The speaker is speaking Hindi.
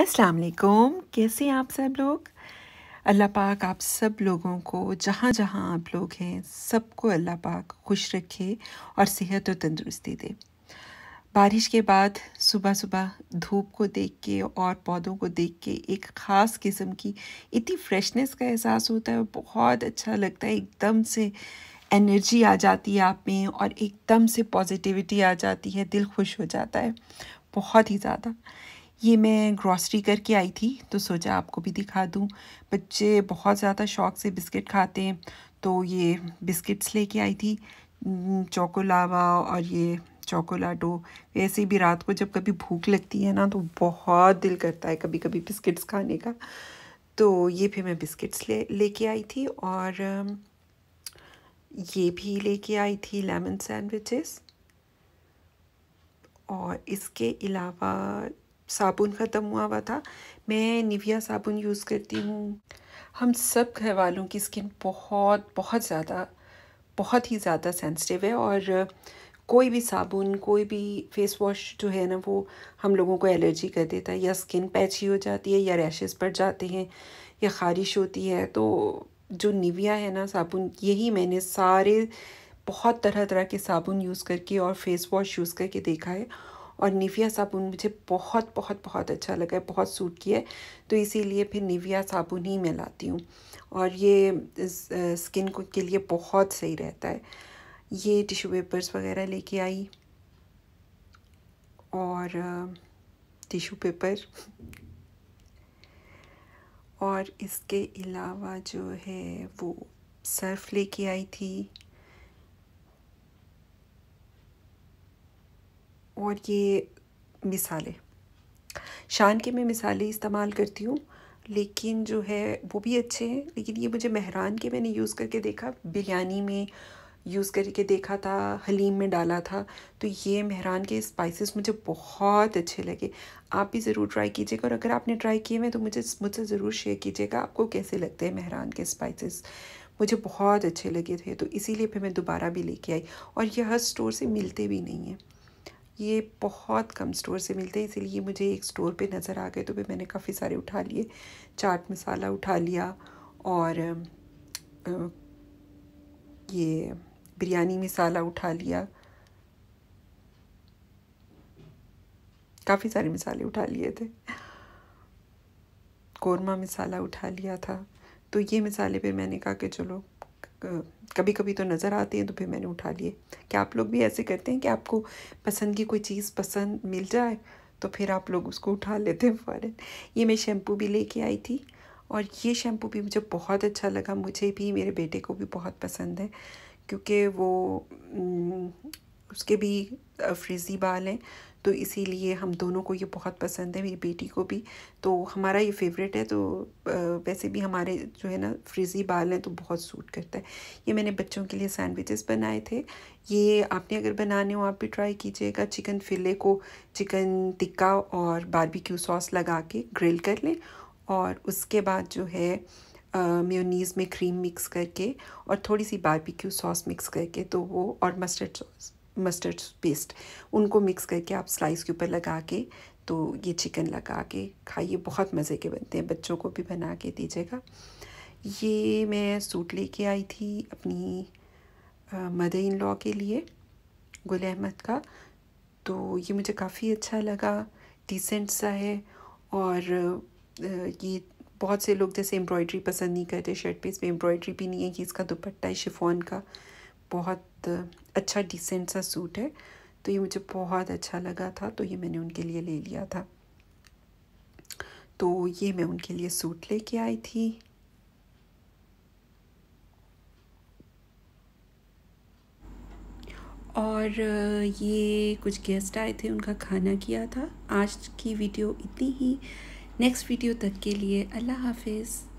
अस्सलाम वालेकुम कैसे हैं आप सब लोग अल्लाह पाक आप सब लोगों को जहाँ जहाँ आप लोग हैं सबको अल्लाह पाक खुश रखे और सेहत और तंदुरुस्ती दे बारिश के बाद सुबह सुबह धूप को देख के और पौधों को देख के एक ख़ास किस्म की इतनी फ्रेशनेस का एहसास होता है बहुत अच्छा लगता है एकदम से एनर्जी आ जाती है आप में और एकदम से पॉजिटिविटी आ जाती है दिल खुश हो जाता है बहुत ही ज़्यादा ये मैं ग्रॉसरी करके आई थी तो सोचा आपको भी दिखा दूँ बच्चे बहुत ज़्यादा शौक से बिस्किट खाते हैं तो ये बिस्किट्स लेके आई थी चोकोलावा और ये चोकोलाटो ऐसे भी रात को जब कभी भूख लगती है ना तो बहुत दिल करता है कभी कभी बिस्किट्स खाने का तो ये फिर मैं बिस्किट्स ले लेके आई थी और ये भी लेके आई थी लेमन सैंडविचेस और इसके अलावा साबुन ख़त्म हुआ हुआ था मैं निविया साबुन यूज़ करती हूँ हम सब घर वालों की स्किन बहुत बहुत ज़्यादा बहुत ही ज़्यादा सेंसिटिव है और कोई भी साबुन कोई भी फेस वॉश जो है ना वो हम लोगों को एलर्जी कर देता है या स्किन पैची हो जाती है या रैशेस पड़ जाते हैं या ख़ारिश होती है तो जो निविया है ना साबुन यही मैंने सारे बहुत तरह तरह के साबुन यूज़ करके और फेस वॉश यूज़ करके देखा है और निविया साबुन मुझे बहुत बहुत बहुत अच्छा लगा है बहुत सूट किया है तो इसीलिए फिर निविया साबुन ही मैं लाती हूँ और ये स्किन को के लिए बहुत सही रहता है ये टिश्यू पेपर्स वगैरह लेके आई और टिश्यू पेपर और इसके अलावा जो है वो सर्फ लेके आई थी और ये मिसालें शान के मैं मिसालें इस्तेमाल करती हूँ लेकिन जो है वो भी अच्छे हैं लेकिन ये मुझे महरान के मैंने यूज़ करके देखा बिरयानी में यूज़ करके देखा था हलीम में डाला था तो ये महरान के स्पाइसेस मुझे बहुत अच्छे लगे आप भी ज़रूर ट्राई कीजिएगा और अगर आपने ट्राई किए हैं तो मुझे मुझसे ज़रूर शेयर कीजिएगा आपको कैसे लगते हैं महरान के स्पाइसेस मुझे बहुत अच्छे लगे थे तो इसीलिए फिर मैं दोबारा भी लेके आई और यह हर स्टोर से मिलते भी नहीं हैं ये बहुत कम स्टोर से मिलते हैं इसीलिए मुझे एक स्टोर पे नज़र आ गए तो भी मैंने काफ़ी सारे उठा लिए चाट मसाला उठा लिया और ये बिरयानी मसाला उठा लिया काफ़ी सारे मिसाले उठा लिए थे कोरमा मसाला उठा लिया था तो ये मिसाले पे मैंने कहा कि चलो कभी कभी तो नज़र आते हैं तो फिर मैंने उठा लिए क्या आप लोग भी ऐसे करते हैं कि आपको पसंद की कोई चीज़ पसंद मिल जाए तो फिर आप लोग उसको उठा लेते हैं फ़ौरन ये मैं शैम्पू भी लेके आई थी और ये शैम्पू भी मुझे बहुत अच्छा लगा मुझे भी मेरे बेटे को भी बहुत पसंद है क्योंकि वो उसके भी फ्रीज़ी बाल हैं तो इसीलिए हम दोनों को ये बहुत पसंद है मेरी बेटी को भी तो हमारा ये फेवरेट है तो वैसे भी हमारे जो है ना फ्रिजी बाल हैं तो बहुत सूट करता है ये मैंने बच्चों के लिए सैंडविचेस बनाए थे ये आपने अगर बनाने हो आप भी ट्राई कीजिएगा चिकन फिले को चिकन टिक्का और बारबेक्यू सॉस लगा के ग्रिल कर लें और उसके बाद जो है म्योनीज़ में क्रीम मिक्स करके और थोड़ी सी बारबेक्यू सॉस मिक्स करके तो वो और मस्टर्ड सॉस मस्टर्ड पेस्ट उनको मिक्स करके आप स्लाइस के ऊपर लगा के तो ये चिकन लगा के खाइए बहुत मज़े के बनते हैं बच्चों को भी बना के दीजिएगा ये मैं सूट लेके आई थी अपनी मदर इन लॉ के लिए गुल अहमद का तो ये मुझे काफ़ी अच्छा लगा डिसेंट सा है और ये बहुत से लोग जैसे एम्ब्रॉयड्री पसंद नहीं करते शर्ट पीस में एम्ब्रॉयड्री भी नहीं है कि इसका दुपट्टा है शिफॉन का बहुत बहुत अच्छा डिसेंट सा सूट है तो ये मुझे बहुत अच्छा लगा था तो ये मैंने उनके लिए ले लिया था तो ये मैं उनके लिए सूट लेके आई थी और ये कुछ गेस्ट आए थे उनका खाना किया था आज की वीडियो इतनी ही नेक्स्ट वीडियो तक के लिए अल्लाह हाफिज़